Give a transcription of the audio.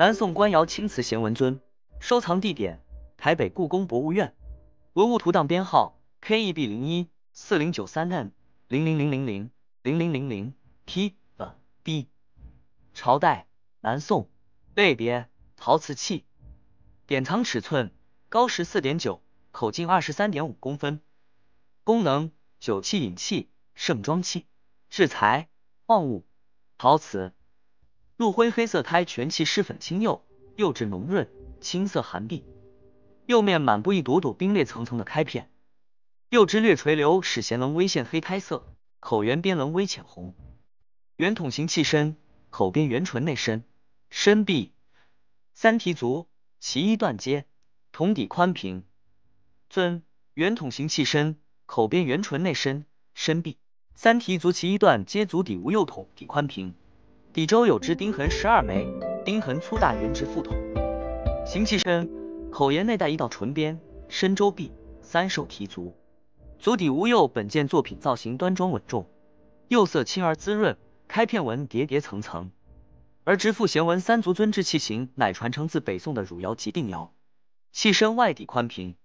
南宋官窑青瓷贤文尊，收藏地点台北故宫博物院，文物图档编号 KEB 零一四零九三 M 零零零零零零零零零 P B。朝代南宋，类别陶瓷器，典藏尺寸高十四点九，口径二十三点五公分，功能酒器、饮器、盛装器，制材矿物陶瓷。陆灰黑色胎，全漆施粉青釉，釉质浓润，青色含碧，釉面满布一朵朵冰裂层层的开片，釉汁略垂流，使弦棱微现黑胎色，口圆边棱微浅红。圆筒形器身，口边圆唇内深，深壁，三蹄足，其一断接，筒底宽平。尊，圆筒形器身，口边圆唇内深，深壁，三蹄足，其一断接，足底无釉，筒底宽平。底周有支钉痕十二枚，钉痕粗大圆直，腹筒。形器身，口沿内带一道唇边，深周壁三兽提足，足底无釉。本件作品造型端庄稳重，釉色清而滋润，开片纹叠叠层层。而直腹弦纹三足尊之器型，乃传承自北宋的汝窑及定窑。器身外底宽平。